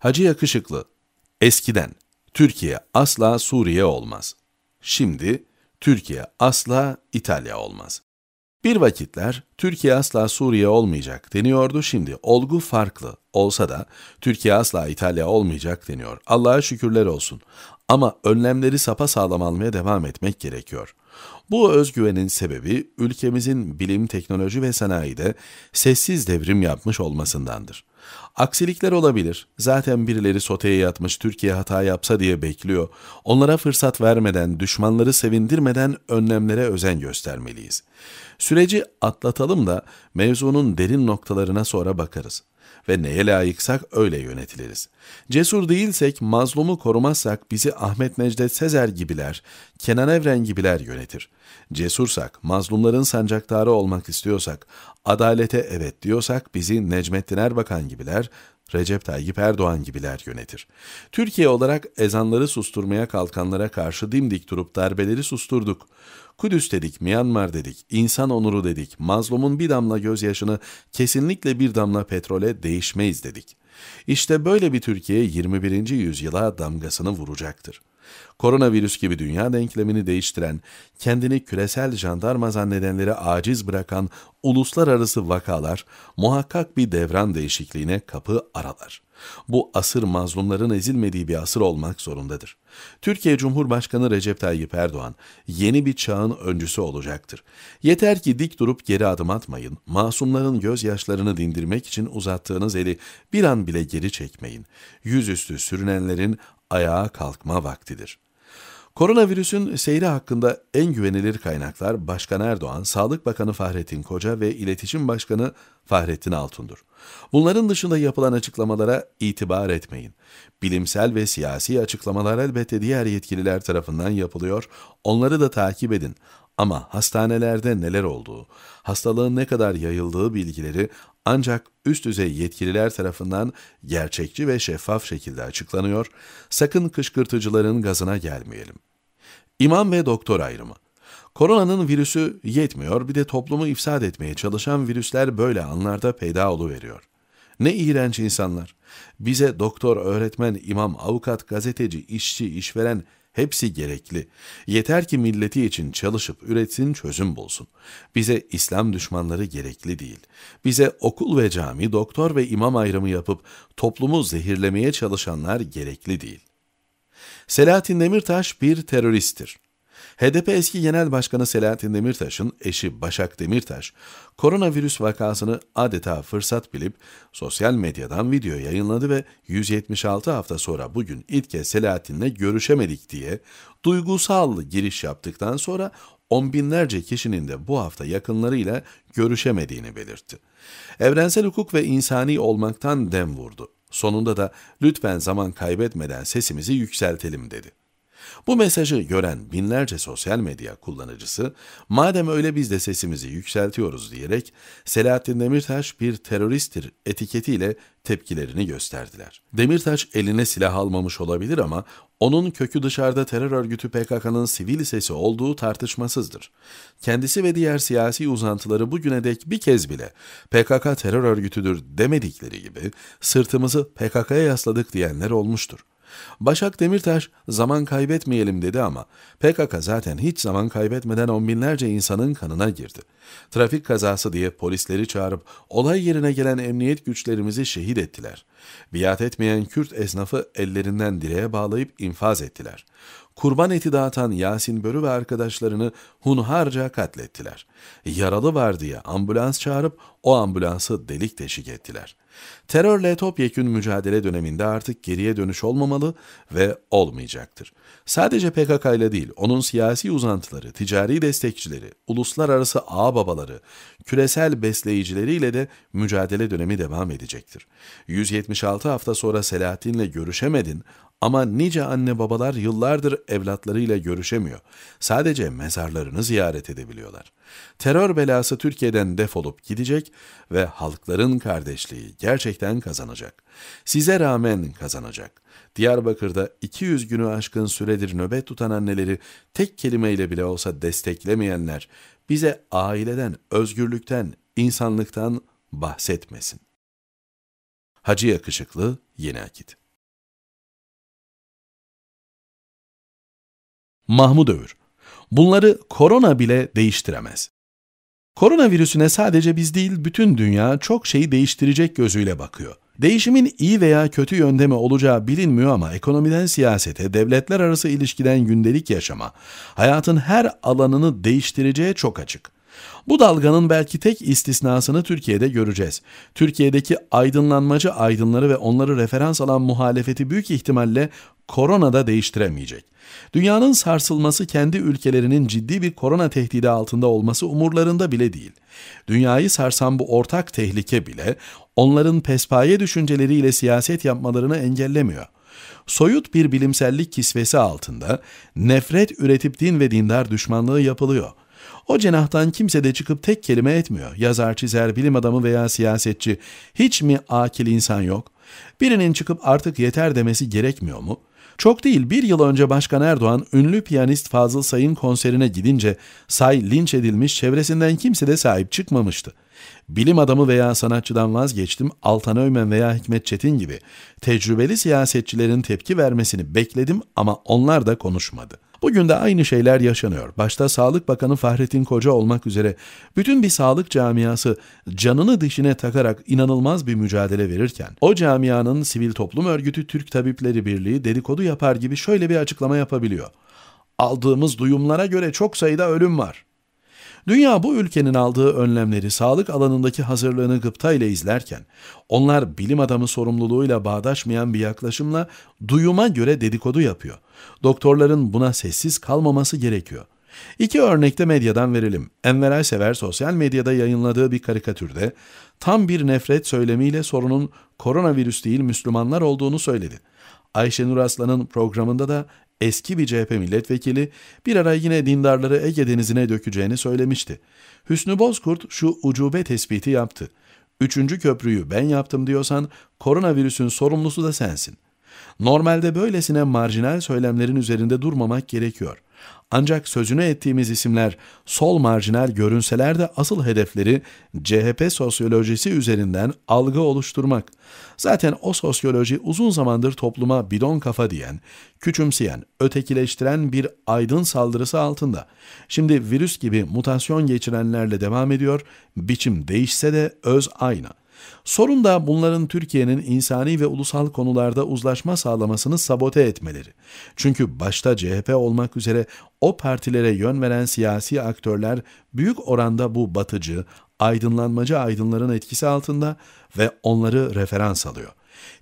Hacı Yakışıklı, eskiden Türkiye asla Suriye olmaz. Şimdi Türkiye asla İtalya olmaz. Bir vakitler Türkiye asla Suriye olmayacak deniyordu. Şimdi olgu farklı olsa da Türkiye asla İtalya olmayacak deniyor. Allah'a şükürler olsun. Ama önlemleri sapasağlam almaya devam etmek gerekiyor. Bu özgüvenin sebebi ülkemizin bilim, teknoloji ve sanayide sessiz devrim yapmış olmasındandır. Aksilikler olabilir. Zaten birileri soteye yatmış Türkiye hata yapsa diye bekliyor. Onlara fırsat vermeden, düşmanları sevindirmeden önlemlere özen göstermeliyiz. Süreci atlatalım da mevzunun derin noktalarına sonra bakarız ve neye layıksak öyle yönetiliriz. Cesur değilsek, mazlumu korumazsak bizi Ahmet Necdet Sezer gibiler, Kenan Evren gibiler yönetir. Cesursak, mazlumların sancaktarı olmak istiyorsak, adalete evet diyorsak bizi Necmettin Erbakan gibiler, Recep Tayyip Erdoğan gibiler yönetir. Türkiye olarak ezanları susturmaya kalkanlara karşı dimdik durup darbeleri susturduk. Kudüs dedik, Myanmar dedik, insan onuru dedik, mazlumun bir damla gözyaşını kesinlikle bir damla petrole değişmeyiz dedik. İşte böyle bir Türkiye 21. yüzyıla damgasını vuracaktır. Koronavirüs gibi dünya denklemini değiştiren, kendini küresel jandarma zannedenleri aciz bırakan uluslararası vakalar muhakkak bir devran değişikliğine kapı aralar. Bu asır mazlumların ezilmediği bir asır olmak zorundadır. Türkiye Cumhurbaşkanı Recep Tayyip Erdoğan yeni bir çağın öncüsü olacaktır. Yeter ki dik durup geri adım atmayın, masumların gözyaşlarını dindirmek için uzattığınız eli bir an bile geri çekmeyin. Yüzüstü sürünenlerin ayağa kalkma vaktidir. Koronavirüsün seyri hakkında en güvenilir kaynaklar Başkan Erdoğan, Sağlık Bakanı Fahrettin Koca ve İletişim Başkanı Fahrettin Altun'dur. Bunların dışında yapılan açıklamalara itibar etmeyin. Bilimsel ve siyasi açıklamalar elbette diğer yetkililer tarafından yapılıyor, onları da takip edin. Ama hastanelerde neler olduğu, hastalığın ne kadar yayıldığı bilgileri ancak üst düzey yetkililer tarafından gerçekçi ve şeffaf şekilde açıklanıyor, sakın kışkırtıcıların gazına gelmeyelim. İmam ve doktor ayrımı Koronanın virüsü yetmiyor, bir de toplumu ifsad etmeye çalışan virüsler böyle anlarda peyda veriyor. Ne iğrenç insanlar. Bize doktor, öğretmen, imam, avukat, gazeteci, işçi, işveren Hepsi gerekli. Yeter ki milleti için çalışıp üretsin, çözüm bulsun. Bize İslam düşmanları gerekli değil. Bize okul ve cami, doktor ve imam ayrımı yapıp toplumu zehirlemeye çalışanlar gerekli değil. Selahattin Demirtaş bir teröristtir. HDP eski genel başkanı Selahattin Demirtaş'ın eşi Başak Demirtaş, koronavirüs vakasını adeta fırsat bilip sosyal medyadan video yayınladı ve 176 hafta sonra bugün ilk kez Selahattin'le görüşemedik diye duygusal giriş yaptıktan sonra on binlerce kişinin de bu hafta yakınlarıyla görüşemediğini belirtti. Evrensel hukuk ve insani olmaktan dem vurdu. Sonunda da lütfen zaman kaybetmeden sesimizi yükseltelim dedi. Bu mesajı gören binlerce sosyal medya kullanıcısı, madem öyle biz de sesimizi yükseltiyoruz diyerek Selahattin Demirtaş bir teröristtir etiketiyle tepkilerini gösterdiler. Demirtaş eline silah almamış olabilir ama onun kökü dışarıda terör örgütü PKK'nın sivil sesi olduğu tartışmasızdır. Kendisi ve diğer siyasi uzantıları bugüne dek bir kez bile PKK terör örgütüdür demedikleri gibi sırtımızı PKK'ya yasladık diyenler olmuştur. Başak Demirtaş zaman kaybetmeyelim dedi ama PKK zaten hiç zaman kaybetmeden on binlerce insanın kanına girdi. Trafik kazası diye polisleri çağırıp olay yerine gelen emniyet güçlerimizi şehit ettiler. Biat etmeyen Kürt esnafı ellerinden direğe bağlayıp infaz ettiler kurban eti dağıtan Yasin Börü ve arkadaşlarını hunharca katlettiler. Yaralı var diye ambulans çağırıp o ambulansı delik deşik ettiler. Terörle topyekün mücadele döneminde artık geriye dönüş olmamalı ve olmayacaktır. Sadece PKK ile değil, onun siyasi uzantıları, ticari destekçileri, uluslararası ağbabaları, küresel besleyicileriyle de mücadele dönemi devam edecektir. 176 hafta sonra Selahattin'le görüşemedin ama nice anne babalar yıllardır evlatlarıyla görüşemiyor. Sadece mezarlarını ziyaret edebiliyorlar. Terör belası Türkiye'den defolup gidecek ve halkların kardeşliği gerçekten kazanacak. Size rağmen kazanacak. Diyarbakır'da 200 günü aşkın süredir nöbet tutan anneleri tek kelimeyle bile olsa desteklemeyenler bize aileden, özgürlükten, insanlıktan bahsetmesin. Hacı Yakışıklı Yeni Akit Mahmud Övür. Bunları korona bile değiştiremez. Korona virüsüne sadece biz değil bütün dünya çok şeyi değiştirecek gözüyle bakıyor. Değişimin iyi veya kötü yönde mi olacağı bilinmiyor ama ekonomiden siyasete, devletler arası ilişkiden gündelik yaşama, hayatın her alanını değiştireceği çok açık. Bu dalganın belki tek istisnasını Türkiye'de göreceğiz. Türkiye'deki aydınlanmacı aydınları ve onları referans alan muhalefeti büyük ihtimalle korona da değiştiremeyecek. Dünyanın sarsılması kendi ülkelerinin ciddi bir korona tehdidi altında olması umurlarında bile değil. Dünyayı sarsan bu ortak tehlike bile onların pespaye düşünceleriyle siyaset yapmalarını engellemiyor. Soyut bir bilimsellik kisvesi altında nefret üretip din ve dindar düşmanlığı yapılıyor.'' O cenahtan kimse de çıkıp tek kelime etmiyor. Yazar, çizer, bilim adamı veya siyasetçi. Hiç mi akil insan yok? Birinin çıkıp artık yeter demesi gerekmiyor mu? Çok değil bir yıl önce Başkan Erdoğan ünlü piyanist Fazıl Say'ın konserine gidince Say linç edilmiş çevresinden kimse de sahip çıkmamıştı. Bilim adamı veya sanatçıdan vazgeçtim Altan Öymen veya Hikmet Çetin gibi tecrübeli siyasetçilerin tepki vermesini bekledim ama onlar da konuşmadı.'' Bugün de aynı şeyler yaşanıyor. Başta Sağlık Bakanı Fahrettin Koca olmak üzere bütün bir sağlık camiası canını dişine takarak inanılmaz bir mücadele verirken o camianın sivil toplum örgütü Türk Tabipleri Birliği dedikodu yapar gibi şöyle bir açıklama yapabiliyor. Aldığımız duyumlara göre çok sayıda ölüm var. Dünya bu ülkenin aldığı önlemleri sağlık alanındaki hazırlığını gıpta ile izlerken, onlar bilim adamı sorumluluğuyla bağdaşmayan bir yaklaşımla duyuma göre dedikodu yapıyor. Doktorların buna sessiz kalmaması gerekiyor. İki örnekte medyadan verelim. Enver Aysever sosyal medyada yayınladığı bir karikatürde tam bir nefret söylemiyle sorunun koronavirüs değil Müslümanlar olduğunu söyledi. Ayşenur Aslan'ın programında da eski bir CHP milletvekili bir ara yine dindarları Ege Denizi'ne dökeceğini söylemişti. Hüsnü Bozkurt şu ucube tespiti yaptı. Üçüncü köprüyü ben yaptım diyorsan koronavirüsün sorumlusu da sensin. Normalde böylesine marjinal söylemlerin üzerinde durmamak gerekiyor.'' Ancak sözünü ettiğimiz isimler sol marjinal görünseler de asıl hedefleri CHP sosyolojisi üzerinden algı oluşturmak. Zaten o sosyoloji uzun zamandır topluma bidon kafa diyen, küçümseyen, ötekileştiren bir aydın saldırısı altında. Şimdi virüs gibi mutasyon geçirenlerle devam ediyor, biçim değişse de öz aynı. Sorun da bunların Türkiye'nin insani ve ulusal konularda uzlaşma sağlamasını sabote etmeleri. Çünkü başta CHP olmak üzere o partilere yön veren siyasi aktörler büyük oranda bu batıcı, aydınlanmacı aydınların etkisi altında ve onları referans alıyor.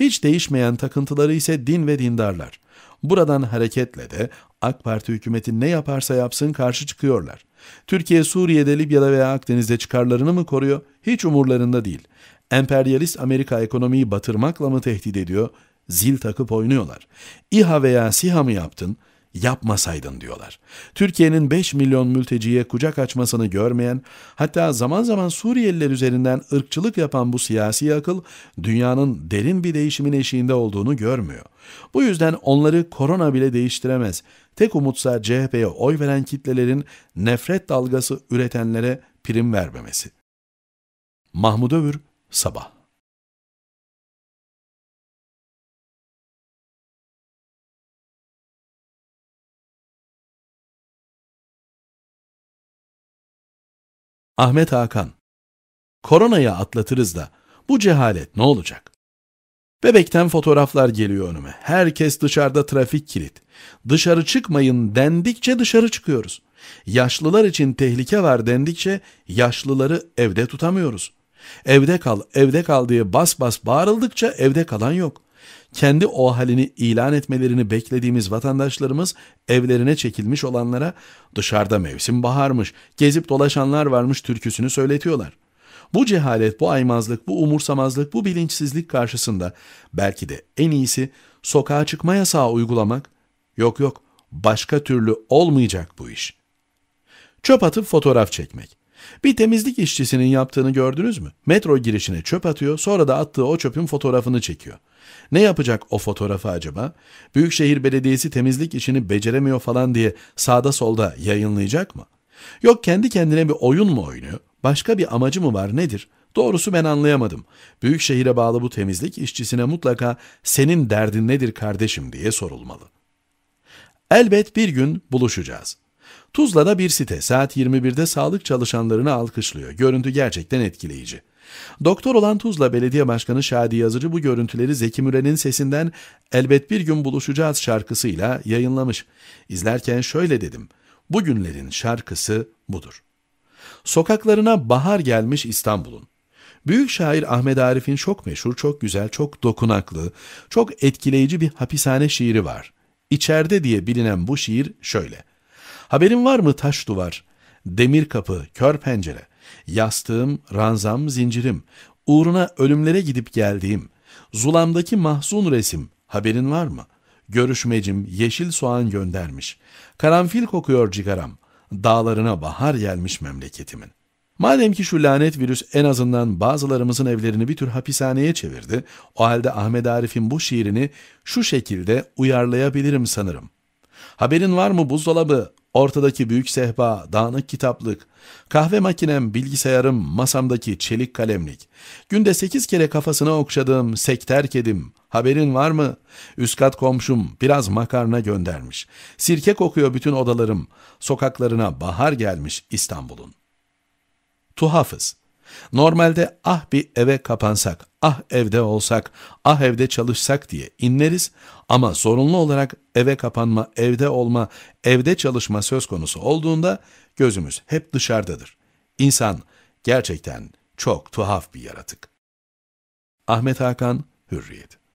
Hiç değişmeyen takıntıları ise din ve dindarlar. Buradan hareketle de AK Parti hükümeti ne yaparsa yapsın karşı çıkıyorlar. Türkiye Suriye'de, Libya'da veya Akdeniz'de çıkarlarını mı koruyor? Hiç umurlarında değil. Emperyalist Amerika ekonomiyi batırmakla mı tehdit ediyor? Zil takıp oynuyorlar. İHA veya SİHA mı yaptın? yapmasaydın diyorlar. Türkiye'nin 5 milyon mülteciye kucak açmasını görmeyen, hatta zaman zaman Suriyeliler üzerinden ırkçılık yapan bu siyasi akıl dünyanın derin bir değişimin eşiğinde olduğunu görmüyor. Bu yüzden onları korona bile değiştiremez. Tek umutsa CHP'ye oy veren kitlelerin nefret dalgası üretenlere prim vermemesi. Mahmut Övür Sabah Ahmet Hakan Koronayı atlatırız da bu cehalet ne olacak? Bebekten fotoğraflar geliyor önüme. Herkes dışarıda trafik kilit. Dışarı çıkmayın dendikçe dışarı çıkıyoruz. Yaşlılar için tehlike var dendikçe yaşlıları evde tutamıyoruz. Evde kal, evde kal diye bas bas bağırıldıkça evde kalan yok. Kendi o halini ilan etmelerini beklediğimiz vatandaşlarımız evlerine çekilmiş olanlara dışarıda mevsim baharmış, gezip dolaşanlar varmış türküsünü söyletiyorlar. Bu cehalet, bu aymazlık, bu umursamazlık, bu bilinçsizlik karşısında belki de en iyisi sokağa çıkma yasağı uygulamak. Yok yok başka türlü olmayacak bu iş. Çöp atıp fotoğraf çekmek. Bir temizlik işçisinin yaptığını gördünüz mü? Metro girişine çöp atıyor, sonra da attığı o çöpün fotoğrafını çekiyor. Ne yapacak o fotoğrafı acaba? Büyükşehir Belediyesi temizlik işini beceremiyor falan diye sağda solda yayınlayacak mı? Yok kendi kendine bir oyun mu oynuyor? Başka bir amacı mı var nedir? Doğrusu ben anlayamadım. Büyük şehire bağlı bu temizlik işçisine mutlaka senin derdin nedir kardeşim diye sorulmalı. Elbet bir gün buluşacağız. Tuzla'da bir site saat 21'de sağlık çalışanlarını alkışlıyor. Görüntü gerçekten etkileyici. Doktor olan Tuzla Belediye Başkanı Şadi Yazıcı bu görüntüleri Zeki Müren'in sesinden Elbet Bir Gün Buluşacağız şarkısıyla yayınlamış. İzlerken şöyle dedim, bugünlerin şarkısı budur. Sokaklarına bahar gelmiş İstanbul'un. Büyük şair Ahmet Arif'in çok meşhur, çok güzel, çok dokunaklı, çok etkileyici bir hapishane şiiri var. İçeride diye bilinen bu şiir şöyle. Haberin var mı taş duvar, demir kapı, kör pencere, yastığım, ranzam, zincirim, uğruna ölümlere gidip geldiğim, zulamdaki mahzun resim, haberin var mı? Görüşmecim yeşil soğan göndermiş, karanfil kokuyor cigaram, dağlarına bahar gelmiş memleketimin. Madem ki şu lanet virüs en azından bazılarımızın evlerini bir tür hapishaneye çevirdi, o halde Ahmet Arif'in bu şiirini şu şekilde uyarlayabilirim sanırım. Haberin var mı buzdolabı, ortadaki büyük sehpa, dağınık kitaplık, kahve makinem, bilgisayarım, masamdaki çelik kalemlik, günde sekiz kere kafasına okşadığım sekter kedim, haberin var mı? Üst kat komşum biraz makarna göndermiş, sirke kokuyor bütün odalarım, sokaklarına bahar gelmiş İstanbul'un. Tuhafız. Normalde ah bir eve kapansak, ah evde olsak, ah evde çalışsak diye inleriz ama zorunlu olarak eve kapanma, evde olma, evde çalışma söz konusu olduğunda gözümüz hep dışarıdadır. İnsan gerçekten çok tuhaf bir yaratık. Ahmet Hakan, Hürriyet